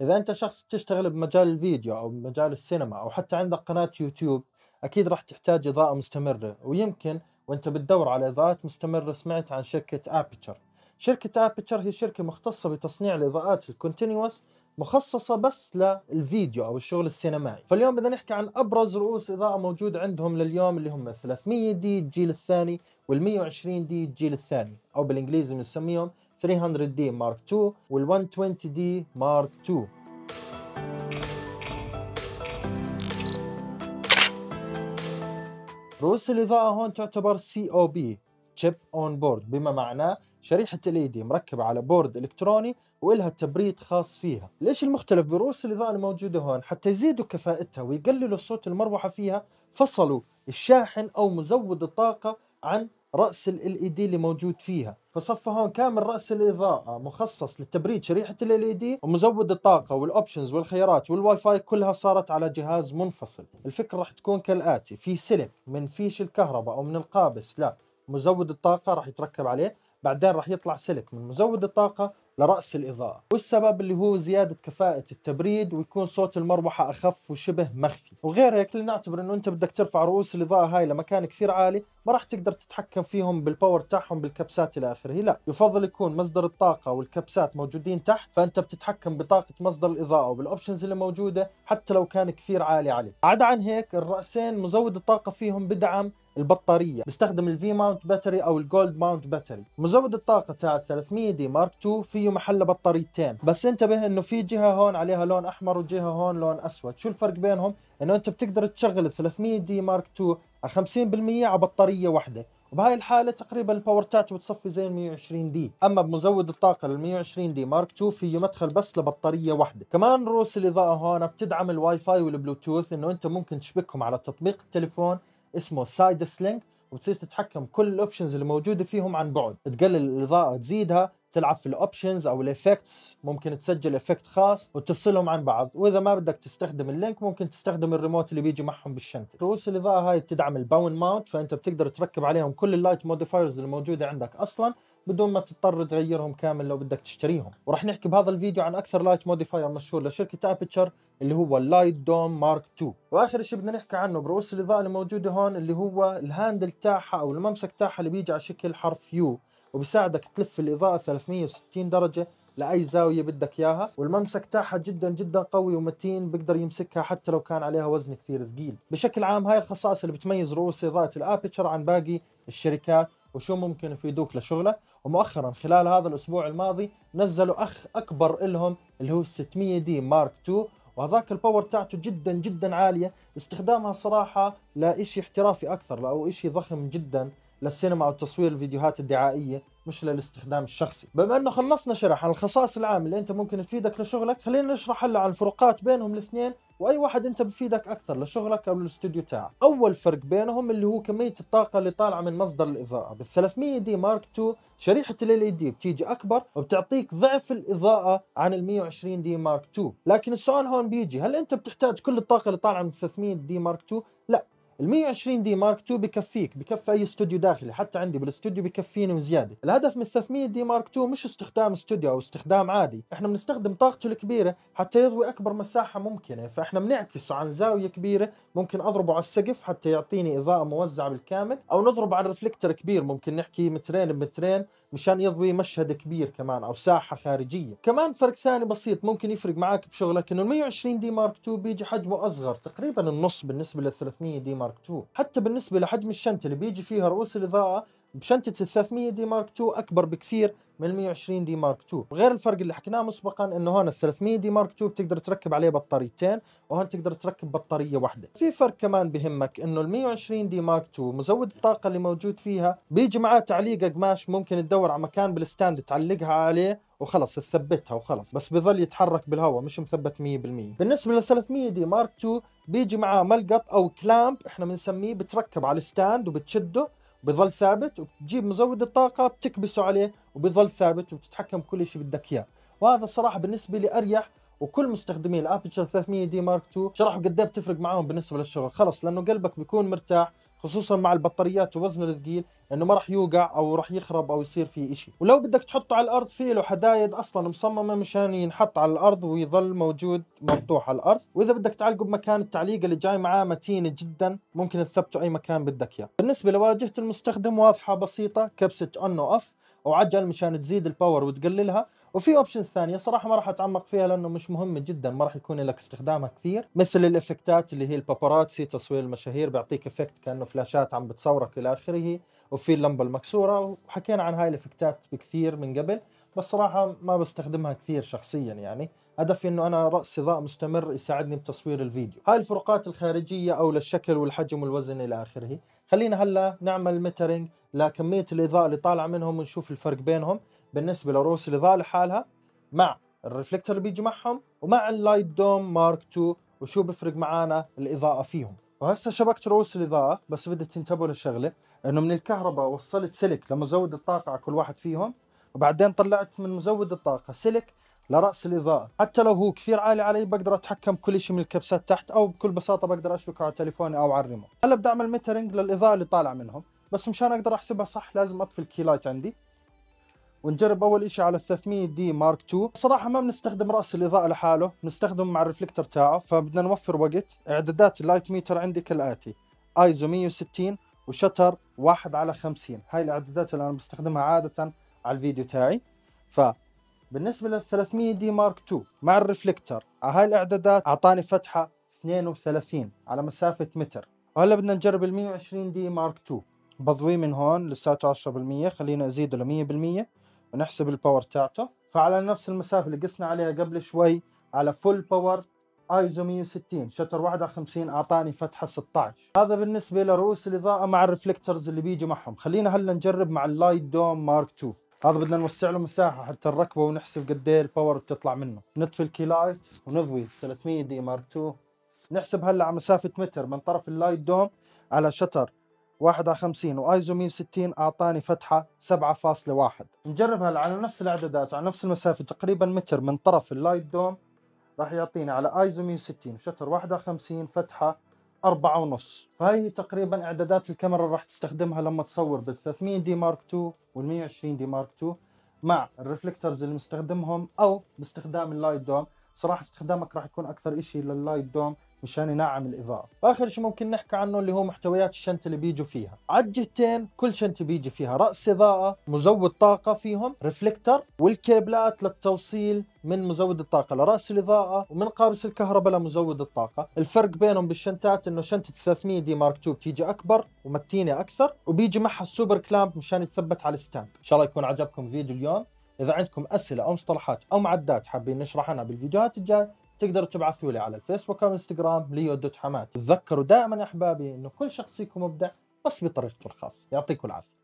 اذا انت شخص بتشتغل بمجال الفيديو او بمجال السينما او حتى عندك قناه يوتيوب اكيد راح تحتاج اضاءه مستمره ويمكن وانت بتدور على اضاءات مستمره سمعت عن شركه ابيتشر شركه ابيتشر هي شركه مختصه بتصنيع الاضاءات الكونتينوس مخصصه بس للفيديو او الشغل السينمائي فاليوم بدنا نحكي عن ابرز رؤوس اضاءه موجوده عندهم لليوم اللي هم 300 دي الجيل الثاني وال120 دي الجيل الثاني او بالانجليزي بنسميهم 300D مارك 2 وال 120D مارك 2 رؤوس الإضاءة هون تعتبر سي او بي تشيب اون بورد بما معناه شريحة LED دي مركبة على بورد الكتروني وإلها تبريد خاص فيها، ليش المختلف برؤوس الإضاءة الموجودة هون؟ حتى يزيدوا كفاءتها ويقللوا صوت المروحة فيها فصلوا الشاحن أو مزود الطاقة عن راس ال اي دي e اللي موجود فيها فصفى هون كامل راس الاضاءه مخصص للتبريد شريحه ال اي دي e ومزود الطاقه والاوبشنز والخيارات والواي فاي كلها صارت على جهاز منفصل الفكره راح تكون كالاتي في سلك من فيش الكهرباء او من القابس لا مزود الطاقه راح يتركب عليه بعدين راح يطلع سلك من مزود الطاقه لرأس الإضاءة والسبب اللي هو زيادة كفاءة التبريد ويكون صوت المروحة أخف وشبه مخفي وغير هيك لنعتبر أنه أنت بدك ترفع رؤوس الإضاءة هاي لمكان كثير عالي ما راح تقدر تتحكم فيهم بالباور تاعهم بالكبسات إلى آخره لا يفضل يكون مصدر الطاقة والكبسات موجودين تحت فأنت بتتحكم بطاقة مصدر الإضاءة وبالأوبشنز اللي موجودة حتى لو كان كثير عالي عليه عدا عن هيك الرأسين مزود الطاقة فيهم بدعم البطاريه بيستخدم الفي ماونت باتري او الجولد ماونت باتري مزود الطاقه تاع 300 دي مارك 2 فيه محل بطاريتين بس انتبه انه في جهه هون عليها لون احمر وجهه هون لون اسود شو الفرق بينهم انه انت بتقدر تشغل 300 دي مارك 2 على 50% على بطاريه واحده وبهاي الحالة تقريبا الباور تاعته بتصفي زي ال 120 دي، أما بمزود الطاقة لل 120 دي مارك 2 فيه مدخل بس لبطارية واحدة، كمان رؤوس الإضاءة هون بتدعم الواي فاي والبلوتوث إنه أنت ممكن تشبكهم على تطبيق التليفون اسمه سايد سلينج وبتصير تتحكم كل الاوبشنز اللي موجوده فيهم عن بعد تقلل الاضاءه تزيدها تلعب في الاوبشنز او الافكتس ممكن تسجل افكت خاص وتفصلهم عن بعض واذا ما بدك تستخدم اللينك ممكن تستخدم الريموت اللي بيجي معهم بالشنطه رؤوس الاضاءه هاي بتدعم الباون ماونت فانت بتقدر تركب عليهم كل اللايت موديفايرز اللي موجوده عندك اصلا بدون ما تضطر تغيرهم كامل لو بدك تشتريهم وراح نحكي بهذا الفيديو عن اكثر لايت موديفاير مشهور لشركه ابيتشر اللي هو اللايت دوم مارك 2 واخر شيء بدنا نحكي عنه برؤوس الاضاءه الموجوده هون اللي هو الهاندل تاعها او الممسك تاعها اللي بيجي على شكل حرف يو وبيساعدك تلف الاضاءه 360 درجه لاي زاويه بدك اياها والممسك تاعها جدا جدا قوي ومتين بقدر يمسكها حتى لو كان عليها وزن كثير ثقيل بشكل عام هاي الخصائص اللي بتميز رؤوس اضاءه الابيتشر عن باقي الشركات وشو ممكن يفيدوك لشغلك ومؤخرا خلال هذا الاسبوع الماضي نزلوا اخ اكبر الهم اللي هو 600 دي مارك 2 وهذاك الباور تاعته جدا جدا عاليه استخدامها صراحه لإشي احترافي اكثر او إشي ضخم جدا للسينما أو تصوير الفيديوهات الدعائية مش للاستخدام الشخصي بما أنه خلصنا شرح عن الخصائص العام اللي أنت ممكن تفيدك لشغلك خلينا نشرح هلا عن الفروقات بينهم الاثنين واي واحد انت بفيدك اكثر لشغلك او للاستوديو تاعك اول فرق بينهم اللي هو كميه الطاقه اللي طالعه من مصدر الاضاءه بال 300 دي مارك 2 شريحه ال LED بتيجي اكبر وبتعطيك ضعف الاضاءه عن ال 120 دي مارك 2 لكن السؤال هون بيجي هل انت بتحتاج كل الطاقه اللي طالعه من 300 دي مارك 2 لا ال 120 دي مارك 2 بكفيك بكفي اي استوديو داخلي حتى عندي بالاستوديو بكفيني وزياده الهدف من 300 دي مارك 2 مش استخدام استوديو او استخدام عادي احنا بنستخدم طاقته الكبيره حتى يضوي اكبر مساحه ممكنه فاحنا بنعكسه عن زاويه كبيره ممكن اضربه على السقف حتى يعطيني اضاءه موزعه بالكامل او نضربه على ريفلكتر كبير ممكن نحكي مترين بمترين مشان يضوي مشهد كبير كمان او ساحه خارجيه كمان فرق ثاني بسيط ممكن يفرق معك بشغلك انه ال 120 دي مارك 2 بيجي حجمه اصغر تقريبا النص بالنسبه لل 300 دي مارك مارك 2 حتى بالنسبه لحجم الشنطه اللي بيجي فيها رؤوس الاضاءه بشنطة 300 دي مارك 2 أكبر بكثير من 120 دي مارك 2 غير الفرق اللي حكيناه مسبقا انه هون ال 300 دي مارك 2 بتقدر تركب عليه بطاريتين وهون تقدر تركب بطاريه واحده في فرق كمان بهمك انه ال 120 دي مارك 2 مزود الطاقه اللي موجود فيها بيجي معاه تعليق قماش ممكن تدور على مكان بالستاند تعلقها عليه وخلص تثبتها وخلص بس بظل يتحرك بالهواء مش مثبت 100% بالنسبه لل 300 دي مارك 2 بيجي معاه ملقط او كلامب احنا بنسميه بتركب على الستاند وبتشده بيظل ثابت وبتجيب مزود الطاقه بتكبسه عليه وبيظل ثابت وبتتحكم كل شيء بدك اياه وهذا الصراحه بالنسبه لي اريح وكل مستخدمي الابتشر 300 دي مارك 2 شرحوا قد ايه بتفرق معاهم بالنسبه للشغل خلص لانه قلبك بيكون مرتاح خصوصا مع البطاريات ووزنه الثقيل انه ما راح يوقع او راح يخرب او يصير فيه شيء ولو بدك تحطه على الارض في له حدايد اصلا مصممه مشان ينحط على الارض ويظل موجود مفتوح على الارض واذا بدك تعلقه بمكان التعليق اللي جاي معاه متينه جدا ممكن تثبته اي مكان بدك اياه بالنسبه لواجهه المستخدم واضحه بسيطه كبسه اون واوف او عجل مشان تزيد الباور وتقللها وفي اوبشنز ثانيه صراحه ما راح اتعمق فيها لانه مش مهمه جدا ما راح يكون لك استخدامها كثير مثل الافكتات اللي هي الباباراتسي تصوير المشاهير بيعطيك افكت كانه فلاشات عم بتصورك الى اخره وفي اللمبه المكسوره وحكينا عن هاي الافكتات بكثير من قبل بس صراحه ما بستخدمها كثير شخصيا يعني هدفي انه انا راس اضاءه مستمر يساعدني بتصوير الفيديو هاي الفروقات الخارجيه او للشكل والحجم والوزن الى اخره خلينا هلا نعمل مترنج لكميه الاضاءه اللي طالعه منهم ونشوف الفرق بينهم بالنسبه للروس اللي ضاله حالها مع الريفلكتر اللي بيجي معهم ومع اللايت دوم مارك 2 وشو بفرق معانا الاضاءه فيهم وهسه شبكت رؤوس الاضاءه بس بدك تنتبهوا للشغله انه من الكهرباء وصلت سلك لمزود الطاقه على كل واحد فيهم وبعدين طلعت من مزود الطاقه سلك لراس الاضاءه حتى لو هو كثير عالي علي بقدر اتحكم كل شيء من الكبسات تحت او بكل بساطه بقدر اشبكه على تليفوني او على الريموت هلا بدي اعمل ميترنج للاضاءه اللي طالعه منهم بس مشان اقدر احسبها صح لازم اطفي لايت عندي ونجرب اول شيء على ال 300 دي مارك 2 صراحه ما بنستخدم راس الاضاءه لحاله بنستخدمه مع الرفلكتر تاعه فبدنا نوفر وقت اعدادات اللايت ميتر عندي كالاتي ايزو 160 وشتر 1 على 50 هاي الاعدادات اللي انا بستخدمها عاده على الفيديو تاعي ف بالنسبه لل 300 دي مارك 2 مع الرفلكتر على هاي الاعدادات اعطاني فتحه 32 على مسافه متر وهلا بدنا نجرب ال 120 دي مارك 2 بضويه من هون لساته 10% خلينا ازيده ل 100% ونحسب الباور تاعته فعلى نفس المسافه اللي قسنا عليها قبل شوي على فول باور ايزو 160 شتر 51 اعطاني فتحه 16 هذا بالنسبه لرؤوس الاضاءه مع الرفلكترز اللي بيجي معهم خلينا هلا نجرب مع اللايت دوم مارك 2 هذا بدنا نوسع له مساحه حتى نركبه ونحسب قد ايه الباور بتطلع منه نطفي الكي لايت ونضوي 300 دي مارك 2 نحسب هلا على مسافه متر من طرف اللايت دوم على شتر 51 وايزو 160 اعطاني فتحه 7.1 نجرب هلا على نفس الاعدادات على نفس المسافه تقريبا متر من طرف اللايت دوم راح يعطيني على ايزو 160 شتر 51 فتحه أربعة ونص فهي تقريبا إعدادات الكاميرا اللي راح تستخدمها لما تصور بال 300 دي مارك 2 وال 120 دي مارك 2 مع الريفلكترز اللي مستخدمهم أو باستخدام اللايت دوم صراحة استخدامك راح يكون أكثر إشي لللايت دوم مشان ينعم الاضاءه اخر شيء ممكن نحكي عنه اللي هو محتويات الشنطه اللي بيجوا فيها على الجهتين كل شنطه بيجي فيها راس اضاءه مزود طاقه فيهم ريفلكتر والكيبلات للتوصيل من مزود الطاقه لراس الاضاءه ومن قابس الكهرباء لمزود الطاقه الفرق بينهم بالشنتات انه شنطه 300 دي مارك 2 بتيجي اكبر ومتينه اكثر وبيجي معها السوبر كلامب مشان يتثبت على الستاند ان شاء الله يكون عجبكم فيديو اليوم اذا عندكم اسئله او مصطلحات او معدات حابين نشرح عنها بالفيديوهات الجايه تقدر تبعثوا لي على الفيسبوك او انستغرام ليو دوت حمات تذكروا دائما احبابي انه كل شخص فيكم مبدع بس بطريقته الخاصه يعطيكم العافيه